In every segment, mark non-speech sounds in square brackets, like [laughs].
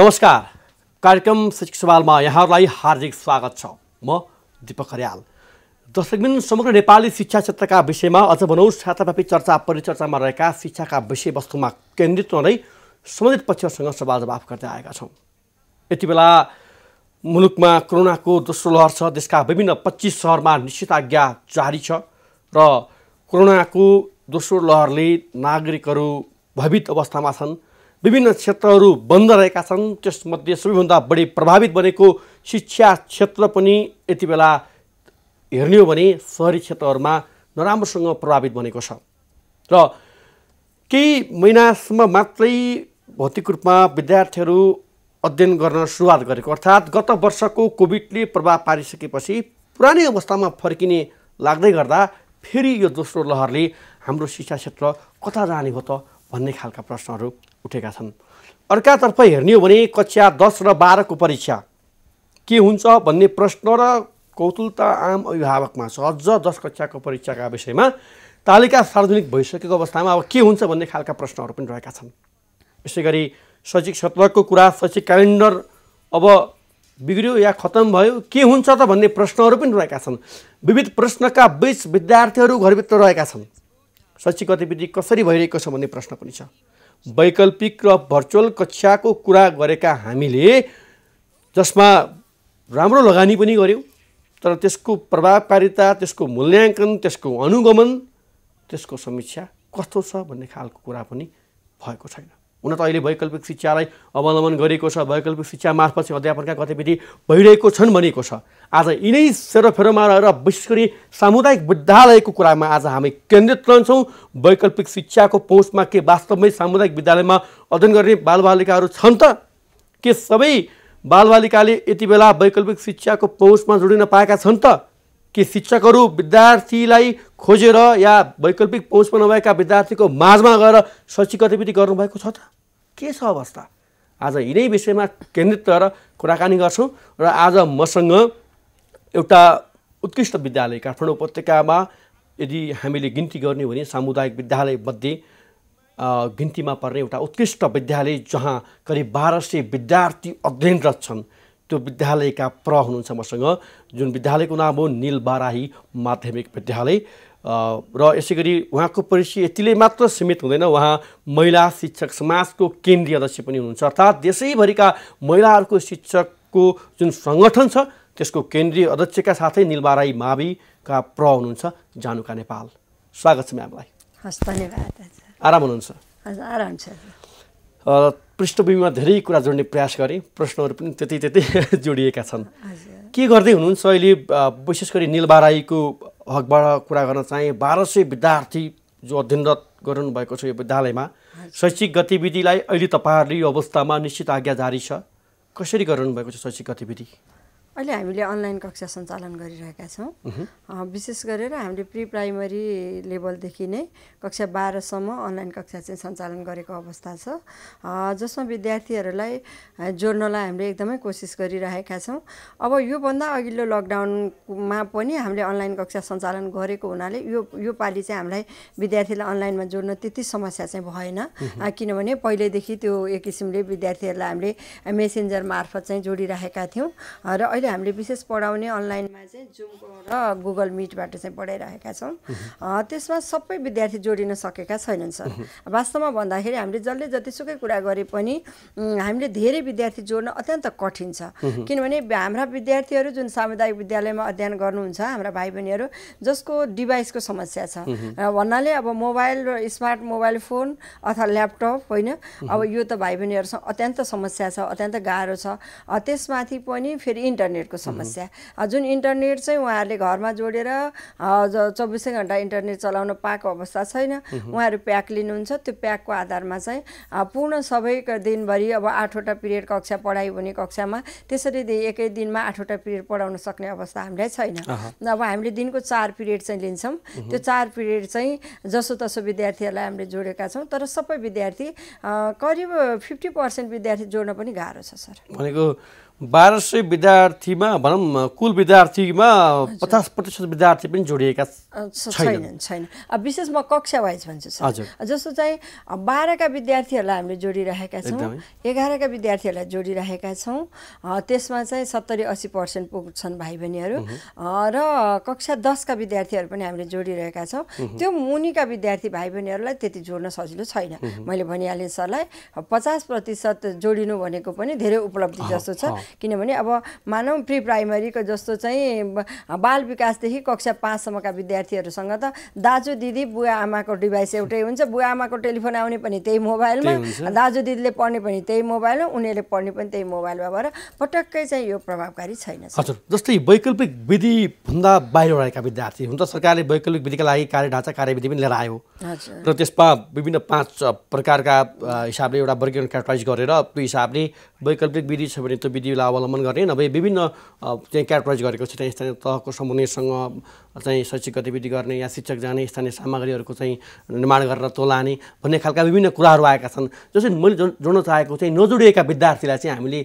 नमस्कार कार्यक्रम शैक्षिक सवालमा यहाँहरूलाई हार्दिक स्वागत छ म दिपक खरियाल दर्शकबिन समग्र नेपाली शिक्षा क्षेत्रका विषयमा अझ भनौँ छात्रव्यापी चर्चा परिचर्चामा रहेका शिक्षाका विषयवस्तुमा केन्द्रित रहँदै सम्बन्धित पक्षहरूसँग सवाल जवाफ गर्दै आएका छौँ यति बेला मुलुकमा कोरोनाको दोस्रो लहर छ देशका विभिन्न पच्चिस सहरमा निषेधाज्ञा जारी छ र कोरोनाको दोस्रो लहरले नागरिकहरू भयभीत अवस्थामा छन् विभिन्न क्षेत्रहरू बन्द रहेका छन् त्यसमध्ये सबैभन्दा बढी प्रभावित बनेको शिक्षा क्षेत्र पनि यति बेला हेर्ने हो भने सहरी क्षेत्रहरूमा नराम्रोसँग प्रभावित बनेको छ र केही महिनासम्म मात्रै भौतिक रूपमा विद्यार्थीहरू अध्ययन गर्न सुरुवात गरेको अर्थात् गत वर्षको कोभिडले प्रभाव पारिसकेपछि पुरानै अवस्थामा फर्किने लाग्दै गर्दा फेरि यो दोस्रो लहरले हाम्रो शिक्षा क्षेत्र कता जाने हो त भन्ने खालका प्रश्नहरू उठेका छन् अर्कातर्फ हेर्ने हो भने कक्षा दस र बाह्रको परीक्षा के हुन्छ भन्ने प्रश्न र कौतुलता आम अभिभावकमा छ अझ दस कक्षाको परीक्षाका विषयमा तालिका सार्वजनिक भइसकेको अवस्थामा अब के हुन्छ भन्ने खालका प्रश्नहरू पनि रहेका छन् यसै गरी शैक्षिक सत्रको कुरा शैक्षिक क्यालेन्डर अब बिग्रियो या खत्तम भयो के हुन्छ त भन्ने प्रश्नहरू पनि रहेका छन् विविध प्रश्नका बिच विद्यार्थीहरू घरभित्र रहेका छन् शैक्षिक गतिविधि कसरी भइरहेको छ भन्ने प्रश्न पनि छ वैकल्पिक र भर्चुअल कक्षाको कुरा गरेका हामीले जसमा राम्रो लगानी पनि गऱ्यौँ तर त्यसको प्रभावकारिता त्यसको मूल्याङ्कन त्यसको अनुगमन त्यसको समीक्षा कस्तो छ भन्ने खालको कुरा पनि भएको छैन हुन त अहिले वैकल्पिक शिक्षालाई अवलम्बन गरेको छ वैकल्पिक शिक्षा मार्फत चाहिँ अध्यापनका गतिविधि भइरहेको छन् भनेको छ आज यिनै सेरोफेरोमा रहेर विशेष गरी सामुदायिक विद्यालयको कुरामा आज हामी केन्द्रित रहन्छौँ वैकल्पिक शिक्षाको पहुँचमा के वास्तवमै सामुदायिक विद्यालयमा अध्ययन गर्ने बालबालिकाहरू छन् त के सबै बालबालिकाले यति बेला वैकल्पिक शिक्षाको पहुँचमा जोडिन पाएका छन् त कि शिक्षकहरू विद्यार्थीलाई खोजेर या वैकल्पिक पहुँचमा नभएका विद्यार्थीको माझमा गएर शैक्षिक गतिविधि गर्नुभएको छ त के छ अवस्था आज यिनै विषयमा केन्द्रित रहेर कुराकानी गर्छौँ र आज मसँग एउटा उत्कृष्ट विद्यालय काठमाडौँ उपत्यकामा यदि हामीले गिन्ती गर्ने भने सामुदायिक विद्यालयमध्ये गिन्तीमा पर्ने एउटा उत्कृष्ट विद्यालय जहाँ करिब बाह्र सय विद्यार्थी अध्ययनरत छन् त्यो विद्यालयका प्र हुनुहुन्छ मसँग जुन विद्यालयको नाम हो निल बाराही माध्यमिक विद्यालय र यसै गरी उहाँको परिचय यतिले मात्र सीमित हुँदैन उहाँ महिला शिक्षक समाजको केन्द्रीय अध्यक्ष पनि हुनुहुन्छ अर्थात् देशैभरिका महिलाहरूको शिक्षकको जुन सङ्गठन छ त्यसको केन्द्रीय अध्यक्षका साथै निलबाराई माविका प्र हुनुहुन्छ जानुका नेपाल स्वागत छ म्यामलाई हस् धन्यवाद आराम हुनुहुन्छ आराम छ पृष्ठभूमिमा धेरै कुरा जोड्ने प्रयास गरेँ प्रश्नहरू पनि त्यति त्यति [laughs] जोडिएका छन् के गर्दै हुनुहुन्छ अहिले विशेष गरी निलबाराईको हकबाट कुरा गर्न चाहेँ बाह्र सय विद्यार्थी जो अध्ययनरत भएको छ यो विद्यालयमा शैक्षिक गतिविधिलाई अहिले तपाईँहरूले यो अवस्थामा निश्चित आज्ञा जारी छ कसरी गरिरहनु भएको छ शैक्षिक गतिविधि अहिले हामीले अनलाइन कक्षा सञ्चालन गरिरहेका छौँ विशेष गरेर हामीले प्रि प्राइमरी लेभलदेखि नै कक्षा बाह्रसम्म अनलाइन कक्षा चाहिँ सञ्चालन गरेको अवस्था छ जसमा विद्यार्थीहरूलाई जोड्नलाई हामीले एकदमै कोसिस गरिरहेका छौँ अब योभन्दा अघिल्लो लकडाउनमा पनि हामीले अनलाइन कक्षा सञ्चालन गरेको हुनाले यो यो पालि चाहिँ हामीलाई विद्यार्थीलाई अनलाइनमा जोड्न त्यति समस्या चाहिँ भएन किनभने पहिल्यैदेखि त्यो एक किसिमले विद्यार्थीहरूलाई हामीले मेसेन्जर मार्फत चाहिँ जोडिरहेका थियौँ र अहिले हामीले विशेष पढाउने अनलाइनमा चाहिँ जुम र गुगल मिटबाट चाहिँ पढाइरहेका छौँ त्यसमा सबै विद्यार्थी जोडिन सकेका छैनन् सर वास्तवमा भन्दाखेरि हामीले जसले जतिसुकै कुरा गरे पनि हामीले धेरै विद्यार्थी जोड्न अत्यन्त कठिन छ किनभने हाम्रा विद्यार्थीहरू जुन सामुदायिक विद्यालयमा अध्ययन गर्नुहुन्छ हाम्रा भाइ बहिनीहरू जसको डिभाइसको समस्या छ भन्नाले अब मोबाइल र स्मार्ट मोबाइल फोन अथवा ल्यापटप होइन अब यो त भाइ बहिनीहरूसँग अत्यन्त समस्या छ अत्यन्त गाह्रो छ त्यसमाथि पनि फेरि इन्टरनेट इन्टरनेटको समस्या जुन इन्टरनेट चाहिँ उहाँहरूले घरमा जोडेर चौबिसै घन्टा इन्टरनेट चलाउन पाएको अवस्था छैन उहाँहरू प्याक लिनुहुन्छ त्यो प्याकको आधारमा चाहिँ पूर्ण सबै दिनभरि अब आठवटा पिरियड कक्षा पढायो भने कक्षामा त्यसरी एकै दिनमा आठवटा पिरियड पढाउन सक्ने अवस्था हामीलाई छैन अब हामीले दिनको चार पिरियड चाहिँ लिन्छौँ त्यो चार पिरियड चाहिँ जसोतसो विद्यार्थीहरूलाई हामीले जोडेका छौँ तर सबै विद्यार्थी करिब फिफ्टी पर्सेन्ट विद्यार्थी जोड्न पनि गाह्रो छ सर भनेको बाह्र सय विद्यार्थीमा भनौँ कुल विद्यार्थीमा पचास प्रतिशत विद्यार्थी पनि जोडिएका छैनन् छैन अब विशेष म कक्षा वाइज भन्छु सर जस्तो चाहिँ बाह्रका विद्यार्थीहरूलाई हामीले जोडिरहेका छौँ एघारका विद्यार्थीहरूलाई जोडिरहेका छौँ त्यसमा चाहिँ सत्तरी असी पर्सेन्ट पुग्छन् भाइ बहिनीहरू र कक्षा दसका विद्यार्थीहरू पनि हामीले जोडिरहेका छौँ त्यो मुनिका विद्यार्थी भाइ बहिनीहरूलाई त्यति जोड्न सजिलो छैन मैले भनिहालेँ सरलाई पचास प्रतिशत जोडिनु भनेको पनि धेरै उपलब्धि जस्तो छ किनभने अब मानौँ प्रि प्राइमरीको जस्तो चाहिँ बाल विकासदेखि कक्षा पाँचसम्मका विद्यार्थीहरूसँग त दाजु दिदी बुवा आमाको डिभाइस एउटै हुन्छ बुवा आमाको टेलिफोन आउने पनि त्यही मोबाइलमा दाजु दिदीले पढ्ने पनि त्यही मोबाइलमा उनीहरूले पढ्ने पनि त्यही मोबाइलमा भएर पटक्कै चाहिँ यो प्रभावकारी छैन हजुर जस्तै वैकल्पिक भन्दा बाहिर रहेका विद्यार्थी हुन्छ सरकारले वैकल्पिक विधिका लागि कार्य ढाँचा कार्यविधि पनि लिएर आयो र त्यसमा विभिन्न पाँच प्रकारका हिसाबले एउटा वर्गीकरण क्यारेक्टराइज गरेर त्यो हिसाबले वैकल्पिक विधि छ भने त्यो विधि प्रविधिलाई अवलम्बन गर्ने नभए विभिन्न चाहिँ क्याटराइज गरेको छ त्यहाँ स्थानीय तहको समन्वयसँग चाहिँ शैक्षिक गतिविधि गर्ने या शिक्षक जाने स्थानीय सामग्रीहरूको चाहिँ निर्माण गरेर तोलाने भन्ने खालका विभिन्न कुराहरू आएका छन् जसरी मैले जोड्न चाहेको चाहिँ नजोडिएका विद्यार्थीलाई चाहिँ हामीले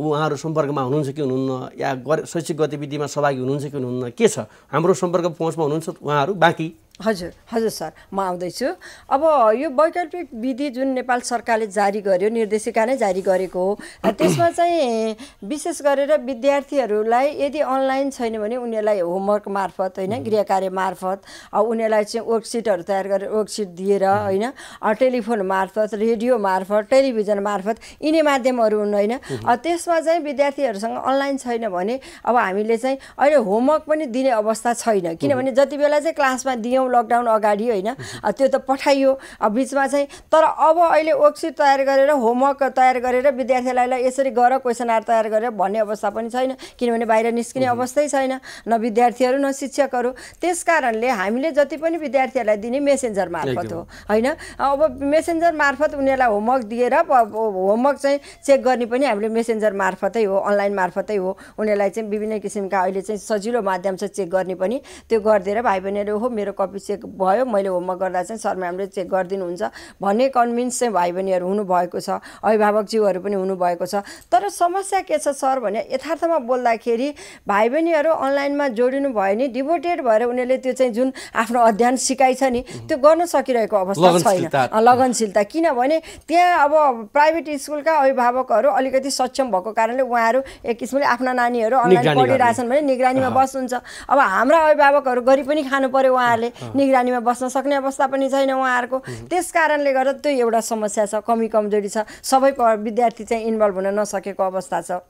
उहाँहरू सम्पर्कमा हुनुहुन्छ कि हुनुहुन्न या शैक्षिक गतिविधिमा सहभागी हुनुहुन्छ कि हुनुहुन्न के छ हाम्रो सम्पर्क पहुँचमा हुनुहुन्छ उहाँहरू बाँकी हजुर हजुर सर म आउँदैछु अब यो वैकल्पिक विधि जुन नेपाल सरकारले जारी गर्यो निर्देशिका नै जारी गरेको हो त्यसमा चाहिँ विशेष गरेर विद्यार्थीहरूलाई यदि अनलाइन छैन भने उनीहरूलाई होमवर्क मार्फत होइन गृह कार्य मार्फत उनीहरूलाई चाहिँ वर्कसिटहरू तयार गरेर वर्कसिट दिएर होइन टेलिफोन मार्फत रेडियो मार्फत टेलिभिजन मार्फत यिनै माध्यमहरू हुन् होइन त्यसमा चाहिँ विद्यार्थीहरूसँग अनलाइन छैन भने अब हामीले चाहिँ अहिले होमवर्क पनि दिने अवस्था छैन किनभने जति बेला चाहिँ क्लासमा दियौँ पठाउँ लकडाउन अगाडि होइन त्यो त पठाइयो बिचमा चाहिँ तर अब अहिले वर्कसिट तयार गरेर होमवर्क तयार गरेर विद्यार्थीलाई यसरी गर क्वेसन तयार गरेर भन्ने अवस्था पनि छैन किनभने बाहिर निस्किने अवस्थै छैन न विद्यार्थीहरू न शिक्षकहरू त्यस कारणले हामीले जति पनि विद्यार्थीहरूलाई दिने मेसेन्जर मार्फत हो होइन अब मेसेन्जर मार्फत उनीहरूलाई होमवर्क दिएर होमवर्क चाहिँ चेक गर्ने पनि हामीले मेसेन्जर मार्फतै हो अनलाइन मार्फतै हो उनीहरूलाई चाहिँ विभिन्न किसिमका अहिले चाहिँ सजिलो माध्यम छ चेक गर्ने पनि त्यो गरिदिएर भाइ बहिनीहरू हो मेरो कपी अफिस भयो मैले होमवर्क गर्दा चाहिँ सर म्यामले चेक गरिदिनुहुन्छ भन्ने कन्भिन्स चाहिँ भाइ बहिनीहरू हुनुभएको छ अभिभावकज्यूहरू पनि हुनुभएको छ तर समस्या के छ सर भने यथार्थमा बोल्दाखेरि भाइ बहिनीहरू अनलाइनमा जोडिनु भयो नि डिभोटेड भएर उनीहरूले त्यो चाहिँ जुन आफ्नो अध्ययन सिकाइ छ नि त्यो गर्न सकिरहेको अवस्था छैन लगनशीलता किनभने त्यहाँ अब प्राइभेट स्कुलका अभिभावकहरू अलिकति सक्षम भएको कारणले उहाँहरू एक किसिमले आफ्ना नानीहरू अनलाइन पढिरहेछन् भने निगरानीमा बस्नुहुन्छ अब हाम्रा अभिभावकहरू गरी पनि खानु पऱ्यो उहाँहरूले निगरानीमा बस्न सक्ने अवस्था पनि छैन उहाँहरूको त्यस कारणले गर्दा त्यो एउटा समस्या छ कमी कमजोरी छ सबै विद्यार्थी चाहिँ इन्भल्भ हुन नसकेको अवस्था छ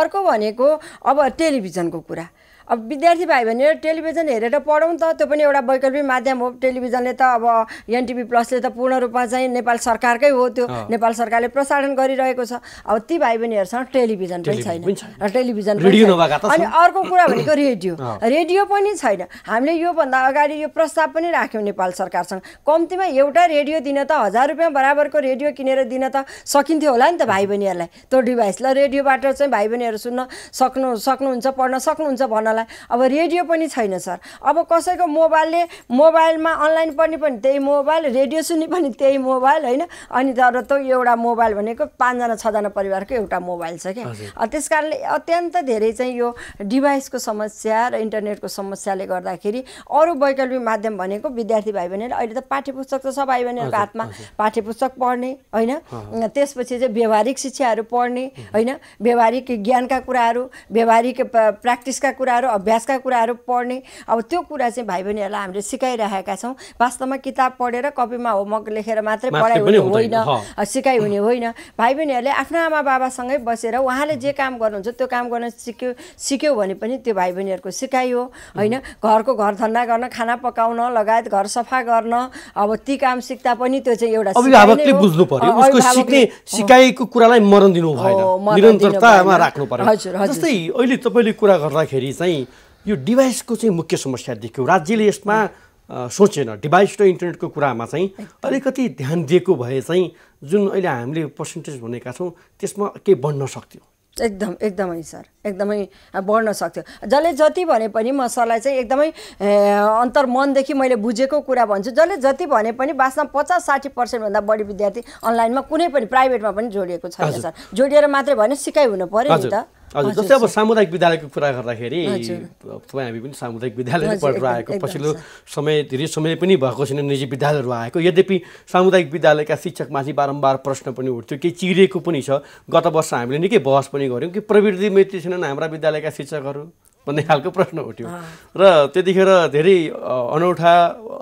अर्को भनेको अब टेलिभिजनको कुरा अब विद्यार्थी भाइ भने टेलिभिजन हेरेर पढौँ त त्यो पनि एउटा वैकल्पिक माध्यम हो टेलिभिजनले त अब एनटिभी प्लसले त पूर्ण रूपमा चाहिँ नेपाल सरकारकै हो त्यो नेपाल सरकारले प्रसारण गरिरहेको छ अब ती भाइ बहिनीहरूसँग टेलिभिजन पनि छैन टेलिभिजन अनि अर्को कुरा भनेको रेडियो रेडियो पनि छैन हामीले योभन्दा अगाडि यो प्रस्ताव पनि राख्यौँ नेपाल सरकारसँग कम्तीमा एउटा रेडियो दिन त हजार रुपियाँ बराबरको रेडियो किनेर दिन त सकिन्थ्यो होला नि त भाइ बहिनीहरूलाई त्यो डिभाइस ल रेडियोबाट चाहिँ भाइ बहिनीहरू सुन्न सक्नु सक्नुहुन्छ पढ्न सक्नुहुन्छ भन्नलाई मलाई अब रेडियो पनि छैन सर अब कसैको मोबाइलले मोबाइलमा अनलाइन पढ्ने पनि त्यही मोबाइल रेडियो सुन्ने पनि त्यही मोबाइल होइन अनि तर त्यो एउटा मोबाइल भनेको पाँचजना छजना परिवारको एउटा मोबाइल छ क्या त्यस कारणले अत्यन्त धेरै चाहिँ यो डिभाइसको समस्या र इन्टरनेटको समस्याले गर्दाखेरि अरू वैकल्पिक माध्यम भनेको विद्यार्थी भाइ बहिनीहरू अहिले त पाठ्य पुस्तक त सब भाइ बहिनीहरूको हातमा पाठ्य पुस्तक पढ्ने होइन त्यसपछि चाहिँ व्यवहारिक शिक्षाहरू पढ्ने होइन व्यवहारिक ज्ञानका कुराहरू व्यवहारिक प्र्याक्टिसका कुराहरू कुराहरू अभ्यासका कुराहरू पढ्ने अब त्यो कुरा चाहिँ भाइ बहिनीहरूलाई हामीले सिकाइरहेका छौँ वास्तवमा किताब पढेर कपीमा होमवर्क लेखेर मात्रै पढाइ हुने होइन सिकाइ हुने होइन भाइ बहिनीहरूले आफ्नो आमा बाबासँगै बसेर उहाँले जे काम गर्नुहुन्छ त्यो काम गर्न सिक्यो सिक्यो भने पनि त्यो भाइ बहिनीहरूको सिकाइ हो होइन घरको घर धन्दा गर्न खाना पकाउन लगायत घर सफा गर्न अब ती काम सिक्दा पनि त्यो चाहिँ एउटा अभिभावकले बुझ्नु पर्यो उसको सिक्ने सिकाएको कुरालाई मरण दिनु भएन निरन्तरतामा राख्नु जस्तै अहिले तपाईँले कुरा गर्दाखेरि चाहिँ चाहिँ यो डिभाइसको चाहिँ मुख्य समस्या देख्यो राज्यले यसमा सोचेन डिभाइस र इन्टरनेटको कुरामा चाहिँ अलिकति ध्यान दिएको भए चाहिँ जुन अहिले हामीले पर्सेन्टेज भनेका छौँ त्यसमा केही बढ्न सक्थ्यो एकदम एकदमै सर एकदमै बढ्न सक्थ्यो जसले जति भने पनि म सरलाई चाहिँ एकदमै अन्तर मनदेखि मैले बुझेको कुरा भन्छु जसले जति भने पनि वास्तवमा पचास साठी पर्सेन्टभन्दा बढी विद्यार्थी अनलाइनमा कुनै पनि प्राइभेटमा पनि जोडिएको छैन सर जोडिएर मात्रै भएन सिकाइ हुनु पऱ्यो नि त हजुर जस्तै अब सामुदायिक विद्यालयको कुरा गर्दाखेरि तपाईँ हामी पनि सामुदायिक विद्यालय पढेर आएको पछिल्लो समय धेरै समय पनि भएको छैन निजी विद्यालयहरू आएको यद्यपि सामुदायिक विद्यालयका शिक्षकमाथि बारम्बार प्रश्न पनि उठ्थ्यो केही चिरेको पनि छ गत वर्ष हामीले निकै बहस पनि गऱ्यौँ कि प्रविधि मैत्री छैनन् हाम्रा विद्यालयका शिक्षकहरू भन्ने खालको प्रश्न उठ्यो र त्यतिखेर धेरै अनौठा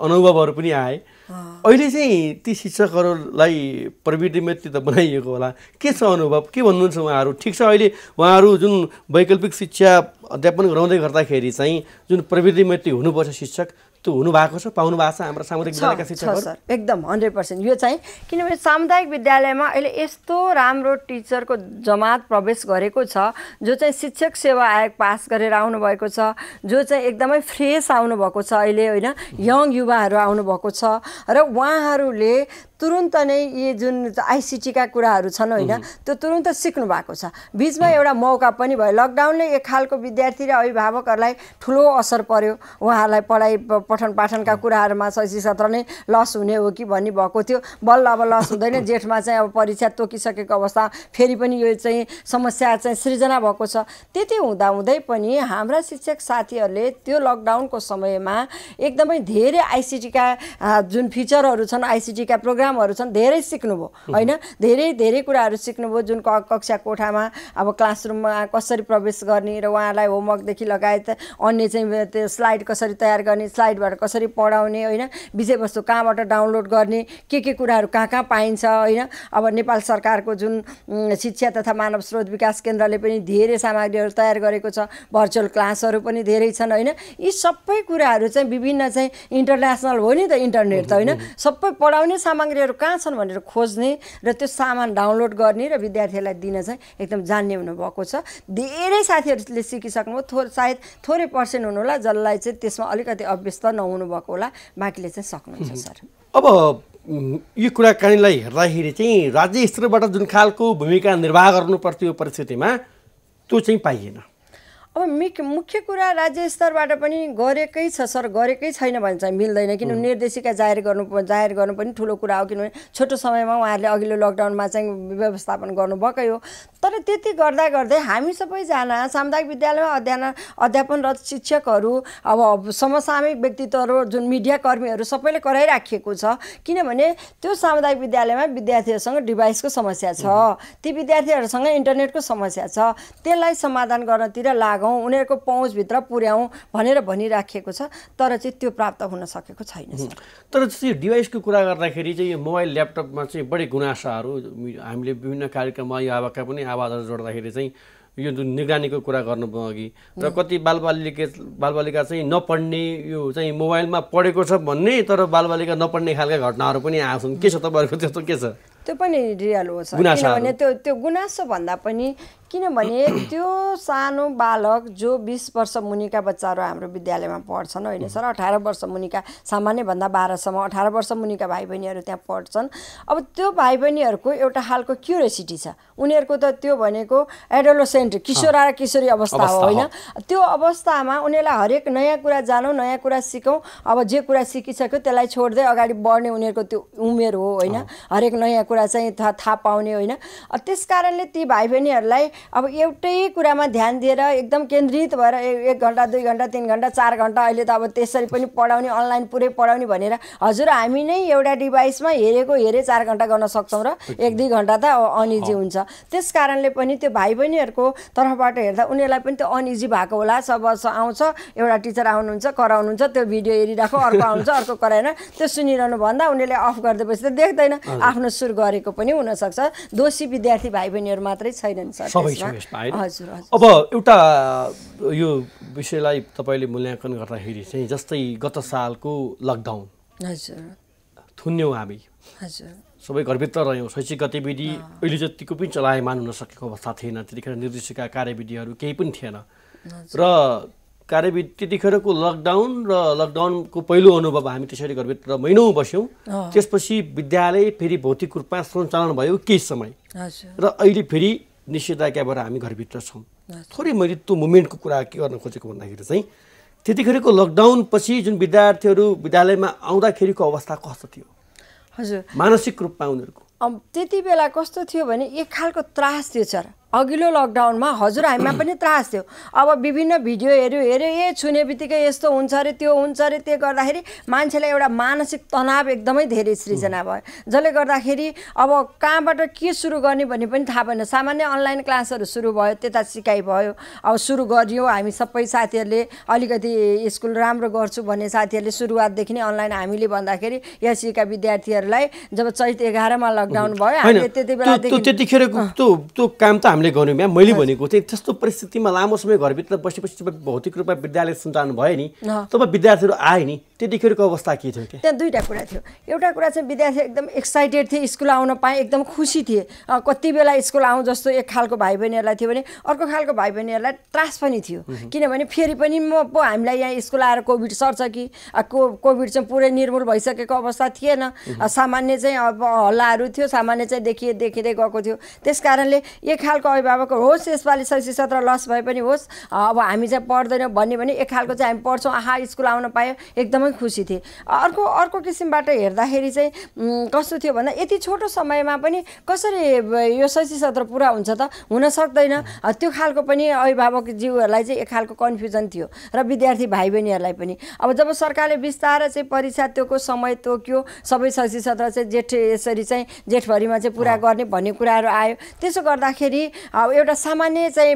अनुभवहरू पनि आए अहिले चाहिँ ती शिक्षकहरूलाई प्रविधिमित्र त बनाइएको होला के छ अनुभव के भन्नुहुन्छ उहाँहरू ठिक छ अहिले उहाँहरू जुन वैकल्पिक शिक्षा अध्यापन गराउँदै गर्दाखेरि चाहिँ जुन प्रविधि मैत्री हुनुपर्छ शिक्षक त्यो भएको छ पाउनु भएको छ हाम्रो सामुदायिक विद्यालयका शिक्षक एकदम हन्ड्रेड पर्सेन्ट यो चाहिँ किनभने सामुदायिक विद्यालयमा अहिले यस्तो राम्रो टिचरको जमात प्रवेश गरेको छ जो चाहिँ शिक्षक सेवा आयोग पास गरेर आउनुभएको छ जो चाहिँ एकदमै फ्रेस आउनुभएको छ अहिले होइन यङ युवाहरू आउनुभएको छ र उहाँहरूले तुरुन्त नै यी जुन आइसिटीका कुराहरू छन् होइन त्यो तुरुन्त सिक्नु भएको छ बिचमा एउटा मौका पनि भयो लकडाउनले एक खालको विद्यार्थी र अभिभावकहरूलाई ठुलो असर पर्यो उहाँहरूलाई पढाइ पठन पाठनका कुराहरूमा शैक्षिक सत्र नै लस हुने हो कि भन्ने भएको थियो बल्ल अब लस हुँदैन [laughs] जेठमा चाहिँ अब परीक्षा तोकिसकेको अवस्था फेरि पनि यो चाहिँ समस्या चाहिँ सृजना भएको छ त्यति हुँदै पनि हाम्रा शिक्षक साथीहरूले त्यो लकडाउनको समयमा एकदमै धेरै आइसिटीका जुन फिचरहरू छन् आइसिटीका प्रोग्रामहरू छन् धेरै सिक्नुभयो होइन धेरै धेरै कुराहरू सिक्नुभयो जुन कक्षा कोठामा अब क्लासरुममा कसरी प्रवेश गर्ने र उहाँलाई होमवर्कदेखि लगायत अन्य चाहिँ त्यो स्लाइड कसरी तयार गर्ने स्लाइड वेबसाइटबाट कसरी पढाउने होइन विषयवस्तु कहाँबाट डाउनलोड गर्ने के के कुराहरू कहाँ कहाँ पाइन्छ होइन अब नेपाल सरकारको जुन शिक्षा तथा मानव स्रोत विकास केन्द्रले पनि धेरै सामग्रीहरू तयार गरेको छ भर्चुअल क्लासहरू पनि धेरै छन् होइन यी सबै कुराहरू चाहिँ विभिन्न चाहिँ इन्टरनेसनल हो नि त इन्टरनेट त होइन सबै पढाउने सामग्रीहरू कहाँ छन् भनेर खोज्ने र त्यो सामान डाउनलोड गर्ने र विद्यार्थीहरूलाई दिन चाहिँ एकदम जान्ने हुनुभएको छ धेरै साथीहरूले सिकिसक्नुभयो थोर सायद थोरै पर्सेन्ट हुनुहोला जसलाई चाहिँ त्यसमा अलिकति अभ्यस्त नहुनुभएको होला बाँकीले चाहिँ सक्नुहुन्छ सर अब यो कुराकानीलाई हेर्दाखेरि चाहिँ राज्य स्तरबाट जुन खालको भूमिका निर्वाह गर्नुपर्थ्यो परिस्थितिमा त्यो चाहिँ पाइएन अब मुख्य मुख्य कुरा राज्य स्तरबाट पनि गरेकै छ सर गरेकै छैन भने चाहिँ मिल्दैन किनभने निर्देशिका जाहेर गर्नु जाहेर गर्नु पनि ठुलो कुरा हो किनभने छोटो समयमा उहाँहरूले अघिल्लो लकडाउनमा चाहिँ व्यवस्थापन गर्नुभएकै हो तर त्यति गर्दा गर्दै हामी सबैजना सामुदायिक विद्यालयमा अध्ययन अध्यापनरत शिक्षकहरू अब समसामयिक व्यक्तित्वहरू जुन मिडिया कर्मीहरू सबैले कराइराखिएको छ किनभने त्यो सामुदायिक विद्यालयमा विद्यार्थीहरूसँग डिभाइसको समस्या छ ती विद्यार्थीहरूसँग इन्टरनेटको समस्या छ त्यसलाई समाधान गर्नतिर लाग सकौँ उनीहरूको पहुँचभित्र पुर्याउँ भनेर भनिराखेको छ तर चाहिँ त्यो प्राप्त हुन सकेको छैन तर जस्तै डिभाइसको कुरा गर्दाखेरि चाहिँ यो मोबाइल ल्यापटपमा चाहिँ बढी गुनासाहरू हामीले विभिन्न कार्यक्रममा यो आवाका पनि आवाजहरू जोड्दाखेरि चाहिँ यो जुन निगरानीको कुरा गर्नुभयो अघि र कति बालबालिका बालबालिका चाहिँ नपढ्ने यो चाहिँ मोबाइलमा पढेको छ भन्ने तर बालबालिका नपढ्ने खालका घटनाहरू पनि आएको के छ तपाईँहरूको त्यस्तो के छ त्यो पनि रियल हो छ किनभने त्यो त्यो गुनासो भन्दा पनि किनभने त्यो सानो बालक जो बिस वर्ष मुनिका बच्चाहरू हाम्रो विद्यालयमा पढ्छन् होइन सर अठार वर्ष मुनिका सामान्यभन्दा बाह्रसम्म अठार वर्ष मुनिका भाइ बहिनीहरू त्यहाँ पढ्छन् अब त्यो भाइ बहिनीहरूको एउटा खालको क्युरियोसिटी छ उनीहरूको त त्यो भनेको एडोलोसेन्ट किशोरा र किशोरी अवस्था हो होइन त्यो अवस्थामा उनीहरूलाई हरेक नयाँ कुरा जानौँ नयाँ कुरा सिकौँ अब जे कुरा सिकिसक्यो त्यसलाई छोड्दै अगाडि बढ्ने उनीहरूको त्यो उमेर हो होइन हरेक नयाँ कुरा चाहिँ थाहा पाउने होइन त्यस कारणले ती भाइ बहिनीहरूलाई अब एउटै कुरामा ध्यान दिएर एकदम केन्द्रित भएर एक घन्टा दुई घन्टा तिन घन्टा चार घन्टा अहिले त अब त्यसरी पनि पढाउने अनलाइन पुरै पढाउने भनेर हजुर हामी नै एउटा डिभाइसमा हेरेको हेरे चार घन्टा गर्न सक्छौँ र एक दुई घन्टा त अनइजी हुन्छ त्यस कारणले पनि त्यो भाइ बहिनीहरूको तर्फबाट हेर्दा उनीहरूलाई पनि त्यो अनइजी भएको होला सब आउँछ एउटा टिचर आउनुहुन्छ कराउनुहुन्छ त्यो भिडियो हेरिरहेको अर्को आउनुहुन्छ अर्को कराएन त्यो सुनिरहनु भन्दा उनीहरूले अफ गरिदिएपछि त देख्दैन आफ्नो सुर गरेको पनि हुनसक्छ दोषी विद्यार्थी भाइ बहिनीहरू मात्रै छैनन् सर अब एउटा यो विषयलाई तपाईँले मूल्याङ्कन गर्दाखेरि चाहिँ जस्तै गत सालको लकडाउन हजुर थुन्यौँ हामी हजुर सबै घरभित्र रह्यौँ शैक्षिक गतिविधि अहिले जतिको पनि चलायमान हुन सकेको अवस्था थिएन त्यतिखेर निर्देशिका कार्यविधिहरू केही पनि थिएन र कार्यविधि त्यतिखेरको लकडाउन र लकडाउनको पहिलो अनुभव हामी त्यसरी घरभित्र महिनौ बस्यौँ त्यसपछि विद्यालय फेरि भौतिक रूपमा सञ्चालन भयो केही समय र अहिले फेरि निषेधाज्ञाबाट भएर हामी घरभित्र छौँ थोरै मैले त्यो मुमेन्टको कुरा के गर्न खोजेको भन्दाखेरि चाहिँ त्यतिखेरको लकडाउन पछि जुन विद्यार्थीहरू विद्यालयमा आउँदाखेरिको अवस्था कस्तो थियो हजुर मानसिक रूपमा उनीहरूको त्यति बेला कस्तो थियो भने एक खालको त्रास थियो सर अघिल्लो लकडाउनमा हजुर हामीमा पनि त्रास थियो अब विभिन्न भिडियोहरू हेऱ्यो ए छुने बित्तिकै यस्तो हुन्छ अरे त्यो हुन्छ अरे त्यो गर्दाखेरि मान्छेलाई एउटा मानसिक तनाव एकदमै धेरै सृजना भयो जसले गर्दाखेरि अब कहाँबाट के सुरु गर्ने भन्ने पनि थाहा भएन सामान्य अनलाइन क्लासहरू सुरु भयो त्यता सिकाइ भयो अब सुरु गरियो हामी सबै साथीहरूले अलिकति स्कुल राम्रो गर्छु भन्ने साथीहरूले सुरुवातदेखि नै अनलाइन हामीले भन्दाखेरि सिका विद्यार्थीहरूलाई जब चैत एघारमा लकडाउन भयो हामीले त्यति बेला हामीले गऱ्यौँ यहाँ मैले भनेको चाहिँ त्यस्तो परिस्थितिमा लामो समय घरभित्र बसेपछि भौतिक रूपमा विद्यालय सञ्चालन भयो नि तब विद्यार्थीहरू आए नि त्यतिखेरको अवस्था के थियो त्यहाँ दुईवटा कुरा थियो एउटा कुरा चाहिँ विद्यार्थी एकदम एक्साइटेड थिए स्कुल आउन पाएँ एकदम खुसी थिए कति बेला स्कुल आउँ जस्तो एक खालको भाइ बहिनीहरूलाई थियो भने अर्को खालको भाइ बहिनीहरूलाई त्रास पनि थियो किनभने फेरि पनि म पो हामीलाई यहाँ स्कुल आएर कोभिड सर्छ कि को कोभिड चाहिँ पुरै निर्मूल भइसकेको अवस्था थिएन सामान्य चाहिँ अब हल्लाहरू थियो सामान्य चाहिँ देखिए देखिँदै गएको थियो त्यस कारणले एक खालको अभिभावक होस् यसपालि शैक्षिक सत्र लस भए पनि होस् अब हामी चाहिँ पढ्दैनौँ भन्यो भने एक खालको चाहिँ हामी पढ्छौँ आहा स्कुल आउन पायो एकदमै खुसी थिएँ अर्को अर्को किसिमबाट हेर्दाखेरि चाहिँ कस्तो थियो भन्दा यति छोटो समयमा पनि कसरी यो शैक्षिक सत्र पुरा हुन्छ त हुन सक्दैन त्यो खालको पनि अभिभावक जिउहरूलाई चाहिँ एक खालको कन्फ्युजन थियो र विद्यार्थी भाइ बहिनीहरूलाई पनि अब जब सरकारले बिस्तारै चाहिँ परीक्षा त्योको समय तोक्यो सबै शैक्षिक सत्र चाहिँ जेठ यसरी चाहिँ जेठभरिमा चाहिँ पुरा गर्ने भन्ने कुराहरू आयो त्यसो गर्दाखेरि एउटा सामान्य चाहिँ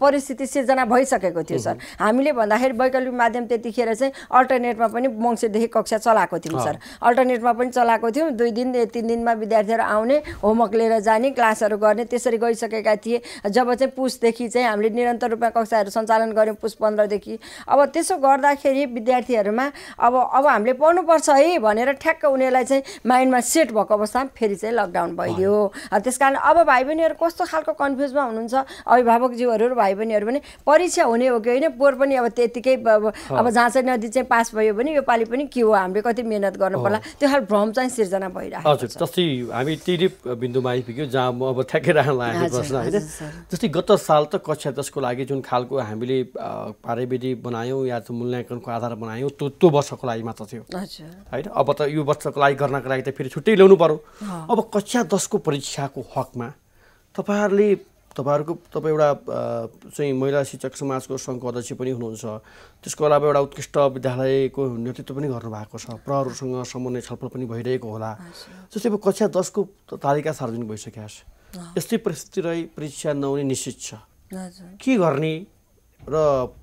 परिस्थिति सिर्जना भइसकेको थियो सर हामीले भन्दाखेरि वैकल्पिक माध्यम त्यतिखेर चाहिँ अल्टरनेटमा पनि मङ्सिरदेखि कक्षा चलाएको थियौँ सर अल्टरनेटमा पनि चलाएको थियौँ दुई दिन तिन दिनमा विद्यार्थीहरू आउने होमवर्क लिएर जाने क्लासहरू गर्ने त्यसरी गइसकेका थिए जब चाहिँ पुसदेखि चाहिँ हामीले निरन्तर रूपमा कक्षाहरू सञ्चालन गऱ्यौँ पुस पन्ध्रदेखि अब त्यसो गर्दाखेरि विद्यार्थीहरूमा अब अब हामीले पढ्नुपर्छ है भनेर ठ्याक्क उनीहरूलाई चाहिँ माइन्डमा सेट भएको अवस्थामा फेरि चाहिँ लकडाउन भइदियो त्यस कारण अब भाइ बहिनीहरू कस्तो खालको कन्फ्युजमा हुनुहुन्छ अभिभावकज्यूहरू भाइ बहिनीहरू पनि परीक्षा हुने हो कि होइन पोहोर पनि अब त्यतिकै अब जहाँ चाहिँ नदी चाहिँ पास भयो भने योपालि पनि के हो हामीले कति मिहिनेत गर्नु पर्ला त्यो खाल भ्रम चाहिँ सिर्जना भइरहेको हजुर जस्तै हामी त्यही बिन्दुमा आइपुग्यो जहाँ म अब होइन जस्तै गत साल त कक्षा दसको लागि जुन खालको हामीले पारिविधि बनायौँ या त मूल्याङ्कनको आधार बनायौँ त्यो त्यो वर्षको लागि मात्र थियो होइन अब त यो वर्षको लागि गर्नको लागि त फेरि छुट्टै ल्याउनु पर्यो अब कक्षा दसको परीक्षाको हकमा तपाईँहरूले तपाईँहरूको तपाईँ एउटा चाहिँ महिला शिक्षक समाजको सङ्घको अध्यक्ष पनि हुनुहुन्छ त्यसको अलावा एउटा उत्कृष्ट विद्यालयको नेतृत्व पनि गर्नुभएको छ प्रहरूसँग समन्वय छलफल पनि भइरहेको होला जस्तै अब कक्षा दसको तालिका सार्वजनिक भइसकेको छ यस्तै परिस्थिति रही परीक्षा नहुने निश्चित छ के गर्ने र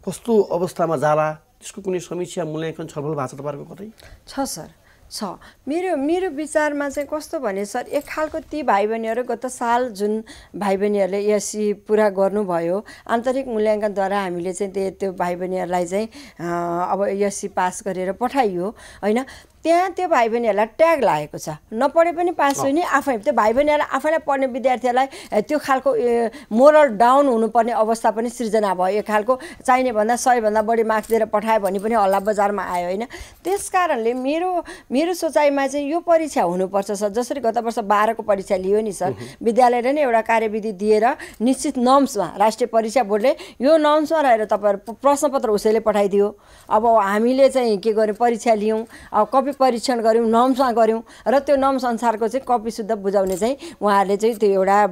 कस्तो अवस्थामा जाला त्यसको कुनै समीक्षा मूल्याङ्कन छलफल भएको छ तपाईँहरूको कतै छ सर छ मेरो मेरो विचारमा चाहिँ कस्तो भने सर एक खालको ती भाइ बहिनीहरू गत साल जुन भाइ बहिनीहरूले एससी पुरा गर्नुभयो आन्तरिक मूल्याङ्कनद्वारा हामीले चाहिँ त्यो भाइ बहिनीहरूलाई चाहिँ अब एससी पास गरेर पठाइयो होइन त्यहाँ त्यो भाइ बहिनीहरूलाई ट्याग लागेको छ नपढे पनि पास होइन आफै त्यो भाइ बहिनीहरूलाई आफैलाई पढ्ने विद्यार्थीहरूलाई त्यो खालको मोरल डाउन हुनुपर्ने अवस्था पनि सृजना भयो यो खालको चाहिने भन्दा सयभन्दा बढी मार्क्स दिएर पठायो भने पनि हल्ला बजारमा आयो होइन त्यस कारणले मेरो मेरो सोचाइमा चाहिँ यो परीक्षा हुनुपर्छ सर जसरी गत वर्ष बाह्रको परीक्षा लियो नि सर विद्यालयले नै एउटा कार्यविधि दिएर निश्चित नम्समा राष्ट्रिय परीक्षा बोर्डले यो नम्समा रहेर तपाईँहरू प्रश्नपत्र उसैले पठाइदियो अब हामीले चाहिँ के गर्यो परीक्षा लियौँ अब कपी परीक्षण गऱ्यौँ नम्सा गऱ्यौँ र त्यो नम संसारको चाहिँ कपी शुद्ध बुझाउने चाहिँ उहाँहरूले चाहिँ त्यो एउटा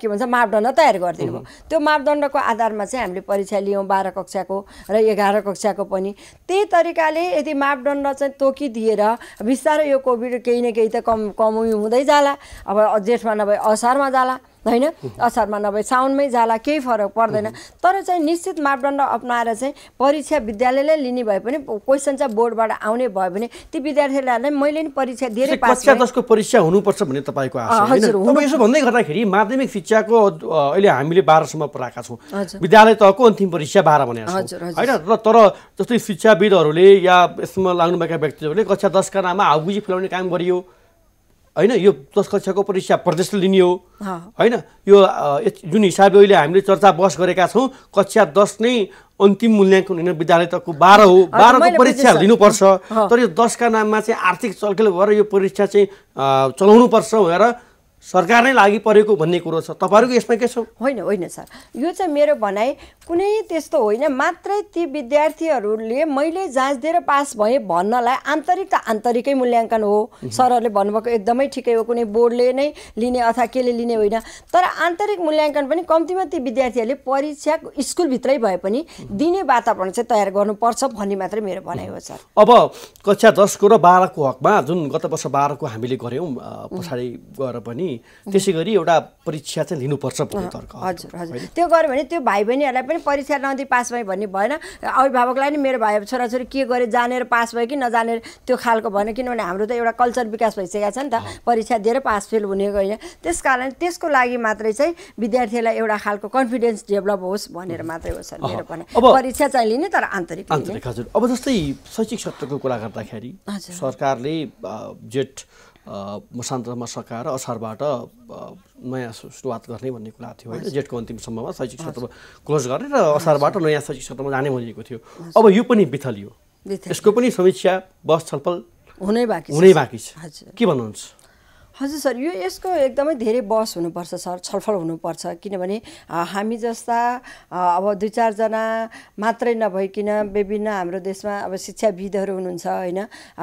के भन्छ मापदण्ड तयार गरिदिनु भयो त्यो मापदण्डको आधारमा चाहिँ हामीले परीक्षा लियौँ बाह्र कक्षाको र एघार कक्षाको पनि त्यही तरिकाले यदि मापदण्ड चाहिँ तोकिदिएर बिस्तारै यो कोभिड केही न केही त कम कमै हुँदै जाला अब जेठमा नभए असारमा जाला होइन असारमा नभए साउनमै जाला केही फरक पर्दैन तर चाहिँ निश्चित मापदण्ड अप्नाएर चाहिँ परीक्षा विद्यालयले लिने भए पनि क्वेसन चाहिँ बोर्डबाट आउने भयो भने ती विद्यार्थीहरूलाई मैले नि परीक्षा धेरै कक्षा दसको परीक्षा हुनुपर्छ भन्ने तपाईँको आशा यसो भन्दै गर्दाखेरि माध्यमिक शिक्षाको अहिले हामीले बाह्रसम्म पढाएका छौँ विद्यालय तहको अन्तिम परीक्षा बाह्र भनेको होइन र तर जस्तै शिक्षाविदहरूले या यसमा लाग्नुभएका व्यक्तिहरूले कक्षा दसका नाममा हाउगुजी फुलाउने काम गरियो होइन यो दस कक्षाको परीक्षा प्रदेश लिने हो होइन यो जुन हिसाबले अहिले हामीले चर्चा बस गरेका छौँ कक्षा दस नै अन्तिम मूल्याङ्कन होइन विद्यालय तको बाह्र हो बाह्रको परीक्षा लिनुपर्छ तर यो दसका नाममा चाहिँ आर्थिक चलखेल भएर यो परीक्षा चाहिँ चलाउनुपर्छ भनेर सरकार नै लागि परेको भन्ने कुरो छ तपाईँहरूको यसमा के छ होइन होइन सर यो चाहिँ मेरो भनाइ कुनै त्यस्तो होइन मात्रै ती विद्यार्थीहरूले मैले जाँच दिएर पास भएँ भन्नलाई आन्तरिक त आन्तरिकै मूल्याङ्कन हो सरहरूले भन्नुभएको एकदमै ठिकै हो कुनै बोर्डले नै लिने अथवा केले लिने होइन तर आन्तरिक मूल्याङ्कन पनि कम्तीमा ती विद्यार्थीहरूले परीक्षा स्कुलभित्रै भए पनि दिने वातावरण चाहिँ तयार गर्नुपर्छ भन्ने मात्रै मेरो भनाइ हो सर अब कक्षा दसको र बाह्रको हकमा जुन गत वर्ष बाह्रको हामीले गऱ्यौँ पछाडि गएर पनि त्यसै गरी एउटा परीक्षा चाहिँ लिनुपर्छ भन्ने तर्क हजुर हजुर त्यो गऱ्यो भने त्यो भाइ बहिनीहरूलाई पनि परीक्षा नदिई पास भयो भन्ने भएन अभिभावकलाई नि मेरो भाइ छोराछोरी के गरे जानेर पास भयो कि नजानेर त्यो खालको भएन किनभने हाम्रो त एउटा कल्चर विकास भइसकेको छ नि त परीक्षा दिएर पास फेल हुने होइन त्यस कारण त्यसको लागि मात्रै चाहिँ विद्यार्थीलाई एउटा खालको कन्फिडेन्स डेभलप होस् भनेर मात्रै हो सर मेरो पनि परीक्षा चाहिँ लिने तर आन्तरिक आन्तरिक हजुर अब जस्तै शैक्षिक सत्रको कुरा गर्दाखेरि सरकारले जेठ मसान्तमा सकाएर असारबाट नयाँ सुरुवात गर्ने भन्ने कुरा थियो होइन जेठको सम्ममा शैक्षिक क्षेत्रमा क्लोज गर्ने र असारबाट नयाँ शैक्षिक क्षेत्रमा जाने भनिएको थियो अब यो पनि बिथलियो यसको पनि समीक्षा बस छलफल हुनै बाँकी हुनै बाँकी छ के भन्नुहुन्छ हजुर सर यो यसको एकदमै धेरै बहस हुनुपर्छ सर छलफल हुनुपर्छ किनभने हामी जस्ता अब दुई चारजना मात्रै नभइकन विभिन्न हाम्रो देशमा अब शिक्षाविदहरू हुनुहुन्छ होइन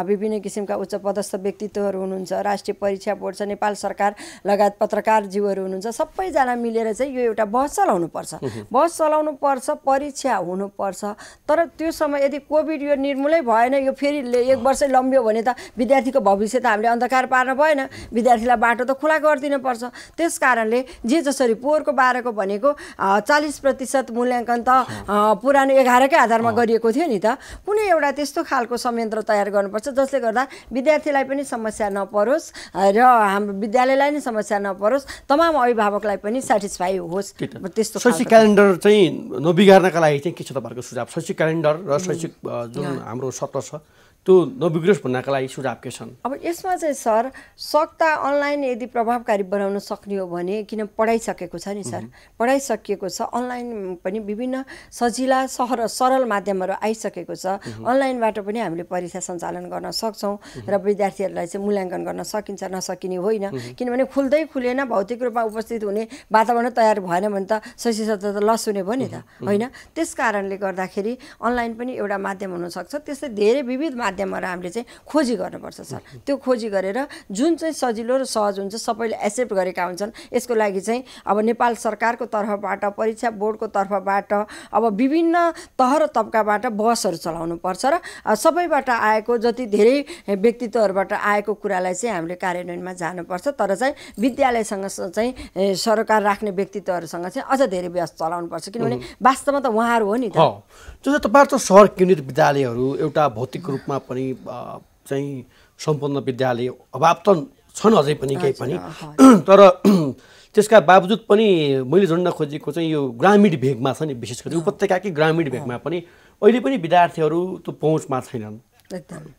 विभिन्न किसिमका उच्च पदस्थ व्यक्तित्वहरू हुनुहुन्छ राष्ट्रिय परीक्षा बोर्ड छ नेपाल सरकार लगायत पत्रकारज्यूहरू हुनुहुन्छ सबैजना मिलेर चाहिँ यो एउटा बहस चलाउनुपर्छ बहस चलाउनुपर्छ परीक्षा हुनुपर्छ तर त्यो समय यदि कोभिड यो निर्मूलै भएन यो फेरि एक वर्षै लम्ब्यो भने त विद्यार्थीको भविष्य त हामीले अन्धकार पार्न भएन विद्यार्थीलाई बाटो त खुला गरिदिनुपर्छ त्यस कारणले जे जसरी पोहोरको बाह्रको भनेको चालिस प्रतिशत मूल्याङ्कन त पुरानो एघारकै आधारमा गरिएको थियो नि त कुनै एउटा त्यस्तो खालको संयन्त्र तयार गर्नुपर्छ जसले गर्दा विद्यार्थीलाई पनि समस्या नपरोस् र हाम्रो विद्यालयलाई नै समस्या नपरोस् तमाम अभिभावकलाई पनि सेटिस्फाई होस् त्यस्तो शैक्षिक क्यालेन्डर चाहिँ नबिगार्नका लागि चाहिँ के छ तपाईँहरूको सुझाव शैक्षिक क्यालेन्डर र शैक्षिक जुन हाम्रो सत्र छ त्यो नबिग्रोस् भन्नका लागि सुझाव के छन् अब यसमा चाहिँ सर सक्ता अनलाइन यदि प्रभावकारी बनाउन सक्ने हो भने किन पढाइसकेको छ नि सर पढाइसकिएको छ अनलाइन पनि विभिन्न सजिला सहर सरल माध्यमहरू आइसकेको छ अनलाइनबाट पनि हामीले परीक्षा सञ्चालन गर्न सक्छौँ र विद्यार्थीहरूलाई चाहिँ मूल्याङ्कन गर्न सकिन्छ नसकिने होइन किनभने खुल्दै खुलेन भौतिक रूपमा उपस्थित हुने वातावरण तयार भएन भने त शैक्षिक सत्र त लस हुने भयो नि त होइन त्यस कारणले गर्दाखेरि अनलाइन पनि एउटा माध्यम हुनसक्छ त्यस्तै धेरै विविध माध्यम माध्यमबाट हामीले चाहिँ खोजी गर्नुपर्छ सर त्यो खोजी गरेर जुन चाहिँ सजिलो र सहज हुन्छ सबैले एक्सेप्ट गरेका हुन्छन् यसको लागि चाहिँ अब नेपाल सरकारको तर्फबाट परीक्षा बोर्डको तर्फबाट अब विभिन्न तह र तब्काबाट बसहरू चलाउनु पर्छ र सबैबाट आएको जति धेरै व्यक्तित्वहरूबाट आएको कुरालाई चाहिँ हामीले कार्यान्वयनमा जानुपर्छ तर चाहिँ विद्यालयसँग चाहिँ सरकार राख्ने व्यक्तित्वहरूसँग चाहिँ अझ धेरै व्यस्त चलाउनुपर्छ किनभने वास्तवमा त उहाँहरू हो नि त तपाईँहरू त सहर केन्द्रित विद्यालयहरू एउटा भौतिक रूपमा पनि चाहिँ सम्पन्न विद्यालय अभाव त छन् अझै पनि केही पनि [clears throat] तर [clears throat] त्यसका बावजुद पनि मैले जोड्न खोजेको चाहिँ यो ग्रामीण भेगमा छ नि विशेष गरी उपत्यकाकै ग्रामीण भेगमा पनि अहिले पनि विद्यार्थीहरू त्यो पहुँचमा छैनन्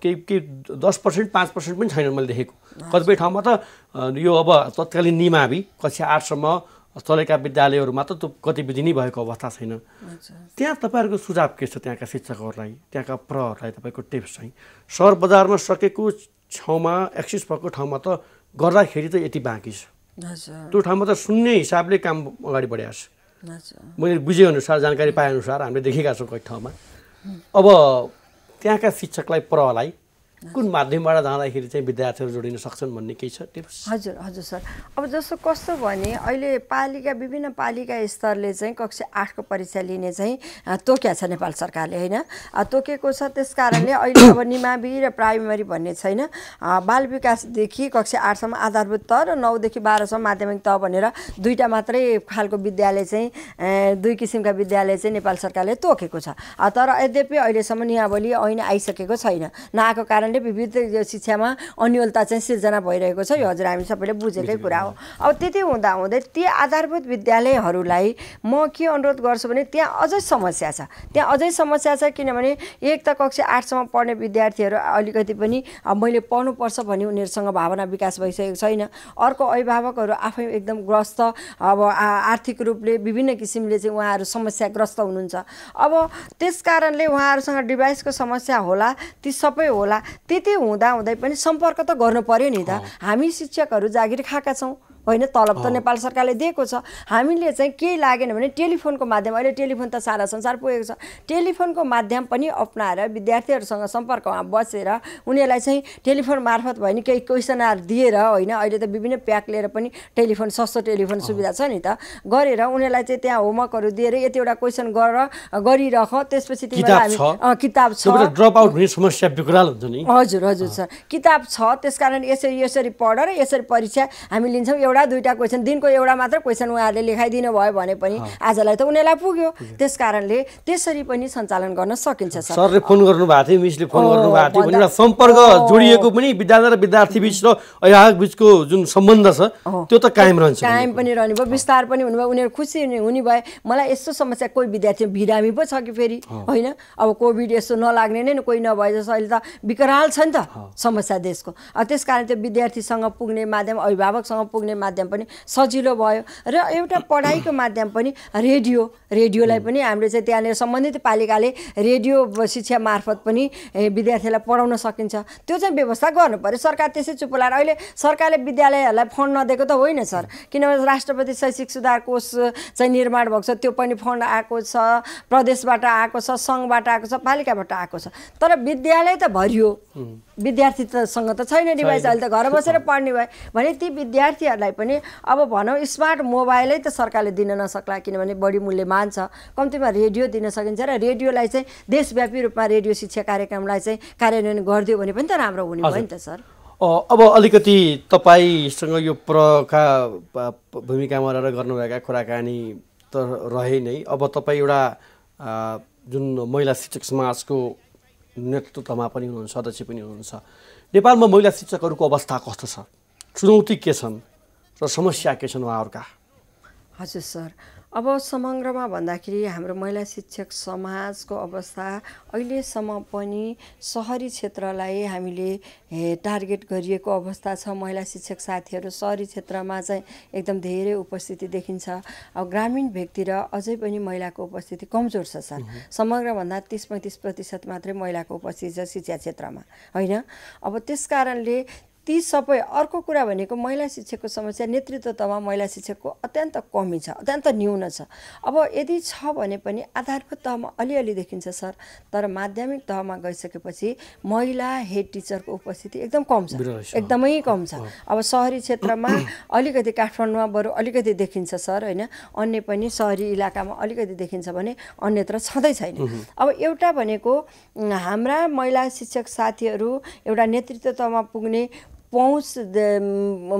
केही केही दस पर्सेन्ट पाँच पर्सेन्ट पनि छैनन् मैले देखेको कतिपय ठाउँमा त यो अब तत्कालीन निमावि कक्षा आठसम्म तलेका विद्यालयहरूमा त त्यो गतिविधि नै भएको अवस्था छैन त्यहाँ तपाईँहरूको सुझाव के छ त्यहाँका शिक्षकहरूलाई त्यहाँका प्रहरूलाई तपाईँको टिप्स चाहिँ सहर बजारमा सकेको छेउमा एक्सिस भएको ठाउँमा त गर्दाखेरि त यति बाँकी छ त्यो ठाउँमा त शून्य हिसाबले काम अगाडि बढिया छ मैले बुझेअनुसार जानकारी पाएअनुसार हामीले देखेका छौँ कति ठाउँमा अब त्यहाँका शिक्षकलाई प्रलाई कुन माध्यमबाट जाँदाखेरि चाहिँ विद्यार्थीहरू जोडिन सक्छन् भन्ने केही छ टिप्स हजुर हजुर सर अब जस्तो कस्तो भने अहिले पालिका विभिन्न पालिका स्तरले चाहिँ कक्षा आठको परीक्षा लिने चाहिँ तोक्या छ नेपाल सरकारले होइन तोकेको छ त्यस कारणले अहिले अब निमावि र प्राइमरी भन्ने छैन बाल विकासदेखि कक्षा आठसम्म आधारभूत त र नौदेखि बाह्रसम्म माध्यमिक तह भनेर दुईवटा मात्रै खालको विद्यालय चाहिँ दुई किसिमका विद्यालय चाहिँ नेपाल सरकारले तोकेको छ तर यद्यपि अहिलेसम्म नियावली ऐन आइसकेको छैन नआएको कारण कारणले विविध शिक्षामा अन्यलता चाहिँ सिर्जना भइरहेको छ यो हजुर हामी सबैले बुझेकै कुरा हो अब त्यति हुँदा हुँदै ती आधारभूत विद्यालयहरूलाई म के अनुरोध गर्छु भने त्यहाँ अझै समस्या छ त्यहाँ अझै समस्या छ किनभने एक त कक्षा आठसम्म पढ्ने विद्यार्थीहरू अलिकति पनि मैले पढ्नुपर्छ भन्ने उनीहरूसँग भावना विकास भइसकेको छैन अर्को अभिभावकहरू आफै एकदम ग्रस्त अब आर्थिक रूपले विभिन्न किसिमले चाहिँ उहाँहरू समस्याग्रस्त हुनुहुन्छ अब त्यस कारणले उहाँहरूसँग डिभाइसको समस्या होला ती सबै होला त्यति हुँदाहुँदै पनि सम्पर्क त गर्नु पऱ्यो नि त हामी शिक्षकहरू जागिर खाएका छौँ होइन तलब त नेपाल सरकारले दिएको छ हामीले चाहिँ केही लागेन भने टेलिफोनको माध्यम अहिले टेलिफोन त सारा संसार पुगेको छ टेलिफोनको माध्यम पनि अप्नाएर विद्यार्थीहरूसँग सम्पर्कमा बसेर उनीहरूलाई चाहिँ टेलिफोन मार्फत भयो भने केही क्वेसनहरू दिएर होइन अहिले त विभिन्न प्याक लिएर पनि टेलिफोन सस्तो टेलिफोन सुविधा छ नि त गरेर उनीहरूलाई चाहिँ त्यहाँ होमवर्कहरू दिएर यतिवटा क्वेसन गरेर गरिरह त्यसपछि किताब छ समस्या विकराल हुन्छ नि हजुर हजुर सर किताब छ त्यसकारण यसरी यसरी पढ र यसरी परीक्षा हामी लिन्छौँ एउटा एउटा दुईवटा क्वेसन दिनको एउटा मात्र क्वेसन उहाँहरूले लेखाइदिनु भयो भने पनि आजलाई त उनीहरूलाई पुग्यो त्यस कारणले त्यसरी पनि सञ्चालन गर्न सकिन्छ सरले फोन गर्नुभएको थियो मिसले फोन गर्नुभएको थियो एउटा सम्पर्क जोडिएको पनि विद्यालय र विद्यार्थी बिच र अभिभावक बिचको जुन सम्बन्ध छ त्यो त कायम रहन्छ कायम पनि रहनु भयो विस्तार पनि हुनुभयो उनीहरू खुसी हुने भए मलाई यस्तो समस्या कोही विद्यार्थी बिरामी पो छ कि फेरि होइन अब कोभिड यस्तो नलाग्ने नै कोही नभए जस्तो अहिले त विकराल छ नि त समस्या देशको त्यस कारण त्यो विद्यार्थीसँग पुग्ने माध्यम अभिभावकसँग पुग्ने माध्यम पनि सजिलो भयो र एउटा पढाइको माध्यम पनि रेडियो रेडियोलाई पनि हामीले चाहिँ त्यहाँनिर सम्बन्धित पालिकाले रेडियो शिक्षा मार्फत पनि विद्यार्थीलाई पढाउन सकिन्छ त्यो चाहिँ व्यवस्था गर्नु पऱ्यो सरकार त्यसै चुप लाएर अहिले सरकारले विद्यालयहरूलाई फन्ड नदिएको त होइन सर किनभने राष्ट्रपति शैक्षिक सुधार कोष चाहिँ निर्माण भएको छ त्यो पनि फन्ड आएको छ प्रदेशबाट आएको छ सङ्घबाट आएको छ पालिकाबाट आएको छ तर विद्यालय त भरियो विद्यार्थी विद्यार्थीसँग त छैन डिभाइस अहिले त घर बसेर पढ्ने भयो भने ती विद्यार्थीहरूलाई पनि अब भनौँ स्मार्ट मोबाइलै त सरकारले दिन नसक्ला किनभने बढी मूल्य मान्छ कम्तीमा रेडियो दिन सकिन्छ र रेडियोलाई चाहिँ देशव्यापी रूपमा रेडियो शिक्षा कार्यक्रमलाई चाहिँ कार्यान्वयन गरिदियो भने पनि त राम्रो हुने भयो नि त सर अब अलिकति तपाईँसँग यो प्रका भूमिकामा रहेर गर्नुभएका कुराकानी त रहे नै अब तपाईँ एउटा जुन महिला शिक्षक समाजको नेतृत्वमा पनि हुनुहुन्छ सदस्य पनि हुनुहुन्छ नेपालमा महिला शिक्षकहरूको अवस्था कस्तो छ चुनौती के छन् र समस्या के छन् उहाँहरूका हजुर सर अब समग्रमा भन्दाखेरि हाम्रो महिला शिक्षक समाजको अवस्था अहिलेसम्म पनि सहरी क्षेत्रलाई हामीले टार्गेट गरिएको अवस्था छ महिला शिक्षक साथीहरू सहरी क्षेत्रमा चाहिँ एकदम धेरै उपस्थिति देखिन्छ अब ग्रामीण भेगतिर अझै पनि महिलाको उपस्थिति कमजोर छ सर समग्रभन्दा तिस पैँतिस प्रतिशत मात्रै महिलाको उपस्थिति छ शिक्षा क्षेत्रमा होइन अब त्यस कारणले ती सबै अर्को कुरा भनेको महिला शिक्षकको समस्या नेतृत्वमा महिला शिक्षकको अत्यन्त कमी छ अत्यन्त न्यून छ अब यदि छ भने पनि आधारभूत तहमा अलिअलि देखिन्छ सर तर माध्यमिक तहमा गइसकेपछि महिला हेड टिचरको उपस्थिति एकदम कम छ एकदमै कम छ अब सहरी क्षेत्रमा अलिकति काठमाडौँमा बरु अलिकति देखिन्छ सर होइन अन्य पनि सहरी इलाकामा अलिकति देखिन्छ भने अन्यत्र छँदै छैन अब एउटा भनेको हाम्रा महिला शिक्षक साथीहरू एउटा नेतृत्वमा पुग्ने पहुँच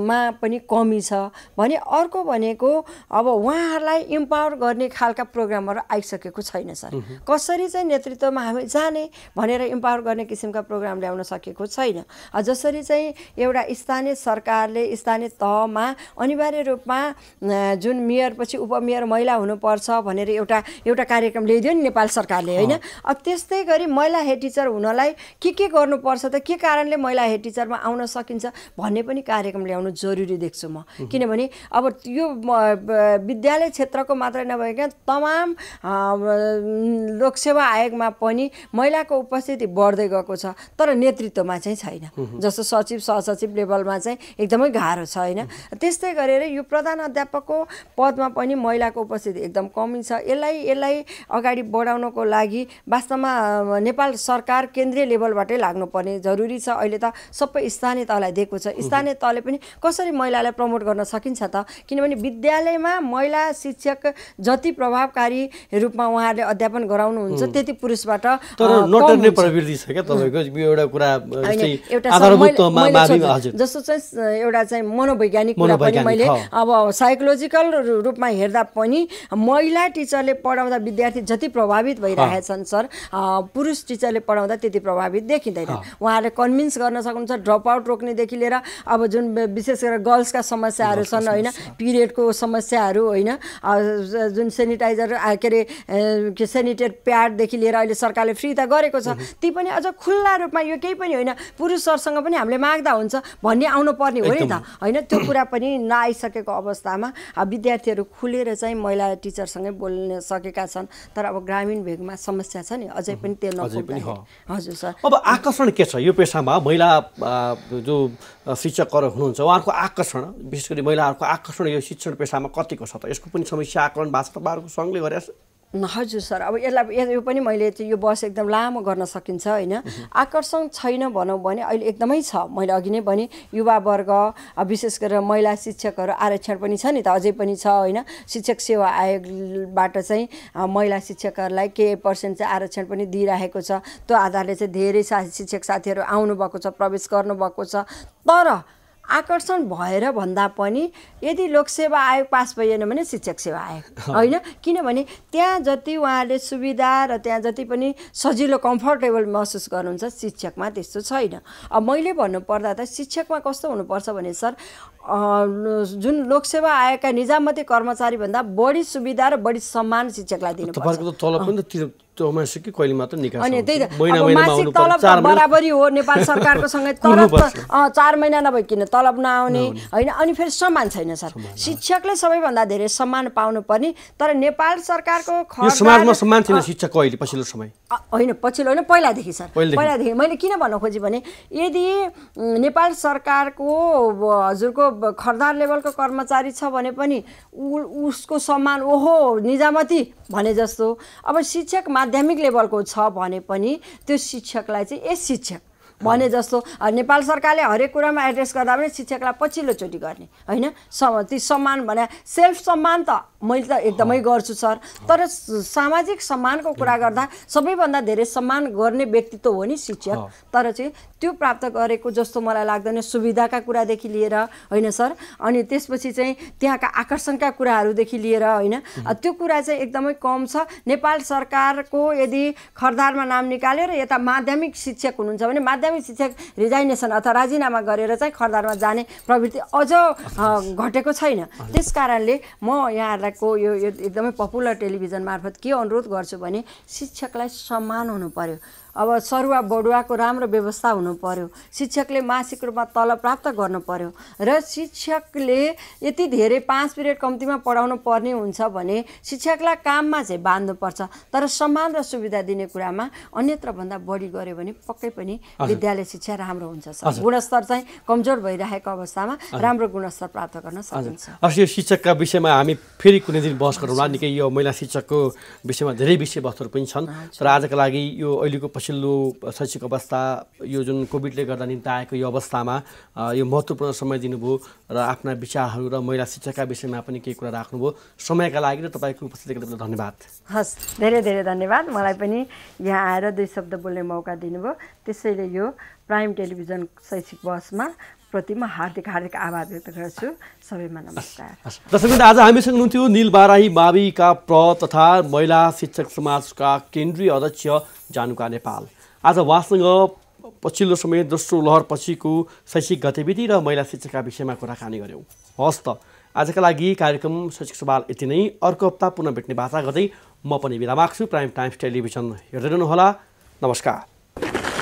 मा पनि कमी छ भने अर्को भनेको अब उहाँहरूलाई इम्पावर गर्ने खालका प्रोग्रामहरू आइसकेको छैन सर कसरी चाहिँ नेतृत्वमा हामी जाने भनेर इम्पावर गर्ने किसिमका प्रोग्राम ल्याउन सकेको छैन जसरी चाहिँ एउटा स्थानीय सरकारले स्थानीय तहमा अनिवार्य रूपमा जुन मेयर पछि उपमेयर महिला हुनुपर्छ भनेर एउटा एउटा कार्यक्रम ल्याइदियो नि नेपाल सरकारले होइन अब त्यस्तै गरी महिला हेड टिचर हुनलाई के के गर्नुपर्छ त के कारणले महिला हेड टिचरमा आउन सकिन्छ भन्ने पनि कार्यक्रम ल्याउनु जरुरी देख्छु म किनभने अब यो विद्यालय क्षेत्रको मात्रै नभइकन तमाम लोकसेवा आयोगमा पनि महिलाको उपस्थिति बढ्दै गएको छ तर नेतृत्वमा चाहिँ छैन जस्तो सचिव सहसचिव लेभलमा चाहिँ एकदमै गाह्रो छ होइन त्यस्तै गरेर यो प्रधान अध्यापकको पदमा पनि महिलाको उपस्थिति एकदम कमी छ यसलाई यसलाई अगाडि बढाउनको लागि वास्तवमा नेपाल सरकार केन्द्रीय लेभलबाटै लाग्नुपर्ने जरुरी छ अहिले त सबै स्थानीय तल महिलालाई दिएको छ स्थानीय तहले पनि कसरी महिलालाई प्रमोट गर्न सकिन्छ त किनभने विद्यालयमा महिला शिक्षक जति प्रभावकारी रूपमा उहाँहरूले अध्यापन गराउनुहुन्छ त्यति पुरुषबाट जस्तो चाहिँ एउटा चाहिँ मनोवैज्ञानिक कुरा पनि मैले अब साइकोलोजिकल रूपमा हेर्दा पनि महिला टिचरले पढाउँदा विद्यार्थी जति प्रभावित भइरहेछन् सर पुरुष टिचरले पढाउँदा त्यति प्रभावित देखिँदैन उहाँहरूले कन्भिन्स गर्न सक्नुहुन्छ ड्रप आउट रोक्ने देखि लिएर अब जुन विशेष गरेर गर्ल्सका समस्याहरू छन् होइन पिरियडको समस्याहरू होइन जुन सेनिटाइजर के अरे सेनिटेट प्याडदेखि लिएर अहिले सरकारले फ्री त गरेको छ ती पनि अझ खुल्ला रूपमा यो केही पनि होइन पुरुषहरूसँग पनि हामीले माग्दा हुन्छ भन्ने आउनु पर्ने हो नि त होइन त्यो कुरा पनि नआइसकेको अवस्थामा विद्यार्थीहरू खुलेर चाहिँ महिला टिचरसँगै बोल्न सकेका छन् तर अब ग्रामीण भेगमा समस्या छ नि अझै पनि त्यो पनि हजुर सर अब आकर्षण के छ यो पेसामा महिला जो शिक्षकहरू हुनुहुन्छ उहाँहरूको आकर्षण विशेष गरी महिलाहरूको आकर्षण यो शिक्षण पेसामा कतिको छ त यसको पनि समस्या आकलन तपाईँहरूको सङ्घले गरेर हजुर सर अब यसलाई यो पनि मैले यो बस एकदम लामो गर्न सकिन्छ होइन आकर्षण छैन भनौँ भने अहिले एकदमै छ मैले अघि नै भने युवावर्ग विशेष गरेर महिला शिक्षकहरू आरक्षण पनि छ नि त अझै पनि छ होइन शिक्षक सेवा आयोगबाट चाहिँ महिला शिक्षकहरूलाई के पर्सेन्ट चाहिँ आरक्षण पनि दिइरहेको छ त्यो आधारले चाहिँ धेरै सा शिक्षक साथीहरू आउनुभएको छ प्रवेश गर्नुभएको छ तर आकर्षण भएर भन्दा पनि यदि लोकसेवा आयोग पास भइएन भने शिक्षक सेवा आयोग होइन किनभने त्यहाँ जति उहाँले सुविधा र त्यहाँ जति पनि सजिलो कम्फर्टेबल महसुस गर्नुहुन्छ शिक्षकमा त्यस्तो छैन अब मैले भन्नुपर्दा त शिक्षकमा कस्तो हुनुपर्छ भने सर जुन लोकसेवा आयोगका निजामती कर्मचारीभन्दा बढी सुविधा र बढी सम्मान शिक्षकलाई दिनुपर्छ चौमासिक कहिले मात्र निकास अनि त्यही त मासिक तलब बराबरी हो नेपाल [laughs] सरकारको सँगै तर चार महिना नभइकन तलब नआउने होइन अनि फेरि सम्मान छैन सर शिक्षकले सबैभन्दा धेरै सम्मान पाउनुपर्ने तर नेपाल सरकारको समाजमा सम्मान छैन कहिले पछिल्लो समय होइन पछिल्लो होइन पहिलादेखि सर पहिलादेखि मैले किन भन्न खोजेँ भने यदि नेपाल सरकारको हजुरको खरदार लेभलको कर्मचारी छ भने पनि उसको सम्मान ओहो निजामती भने जस्तो अब शिक्षक माध्यमिक लेभलको छ भने पनि त्यो शिक्षकलाई चाहिँ यस शिक्षक भने जस्तो नेपाल सरकारले हरेक कुरामा एड्रेस गर्दा पनि शिक्षकलाई पछिल्लोचोटि गर्ने होइन सम ती सम्मान भने सेल्फ सम्मान त मैले त एकदमै गर्छु सर तर सामाजिक सम्मानको कुरा गर्दा सबैभन्दा धेरै सम्मान गर्ने व्यक्तित्व हो नि शिक्षक तर चाहिँ त्यो प्राप्त गरेको जस्तो मलाई लाग्दैन सुविधाका कुरादेखि लिएर होइन सर अनि त्यसपछि चाहिँ त्यहाँका आकर्षणका कुराहरूदेखि लिएर होइन त्यो कुरा चाहिँ एकदमै कम छ नेपाल सरकारको यदि खरदारमा नाम निकाल्यो र यता माध्यमिक शिक्षक हुनुहुन्छ भने माध्यमिक माध्यमिक शिक्षक रिजाइनेसन अथवा राजीनामा गरेर चाहिँ खरदारमा जाने प्रवृत्ति अझ घटेको छैन त्यस कारणले म यहाँहरूलाई को यो एकदमै पपुलर टेलिभिजन मार्फत के अनुरोध गर्छु भने शिक्षकलाई सम्मान हुनु पर्यो अब सरुवा बढुवाको राम्रो व्यवस्था हुनु पर्यो शिक्षकले मासिक रूपमा तल प्राप्त गर्नु पर्यो र शिक्षकले यति धेरै पाँच पिरियड कम्तीमा पढाउनु पर्ने हुन्छ भने शिक्षकलाई काममा चाहिँ बाँध्नुपर्छ तर सम्मान र सुविधा दिने कुरामा अन्यत्रभन्दा बढी गऱ्यो भने पक्कै पनि विद्यालय शिक्षा राम्रो हुन्छ गुणस्तर चाहिँ कमजोर भइरहेको अवस्थामा राम्रो गुणस्तर प्राप्त गर्न सकिन्छ यो शिक्षकका विषयमा हामी फेरि कुनै दिन बहस गरौँला निकै यो महिला शिक्षकको विषयमा धेरै विषयवस्तुहरू पनि छन् तर आजका लागि यो अहिलेको पछिल्लो शैक्षिक अवस्था यो जुन कोभिडले गर्दा निम्ति आएको यो अवस्थामा यो महत्त्वपूर्ण समय दिनुभयो र आफ्ना विचारहरू र महिला शिक्षाका विषयमा पनि केही कुरा राख्नुभयो समयका लागि र तपाईँको उपस्थितिको लागि धन्यवाद हस् धेरै धेरै धन्यवाद मलाई पनि यहाँ आएर दुई शब्द बोल्ने मौका दिनुभयो त्यसैले यो प्राइम टेलिभिजन शैक्षिक बसमा प्रति म हार्दिक हार्दिक आभार व्यक्त गर्छु सबैमा नमस्कार दर्शक आज हामीसँग हुनुहुन्थ्यो निल बाराही माविका प्र तथा महिला शिक्षक समाजका केन्द्रीय अध्यक्ष जानुका नेपाल आज उहाँसँग पछिल्लो समय दोस्रो पछिको शैक्षिक गतिविधि र महिला शिक्षकका विषयमा कुराकानी गऱ्यौँ हवस् त आजका लागि कार्यक्रम शैक्षिक सवाल यति नै अर्को हप्ता पुनः भेट्ने बाचा गर्दै म पनि बिदा माग्छु प्राइम टाइम्स टेलिभिजन हेर्दै रहनुहोला नमस्कार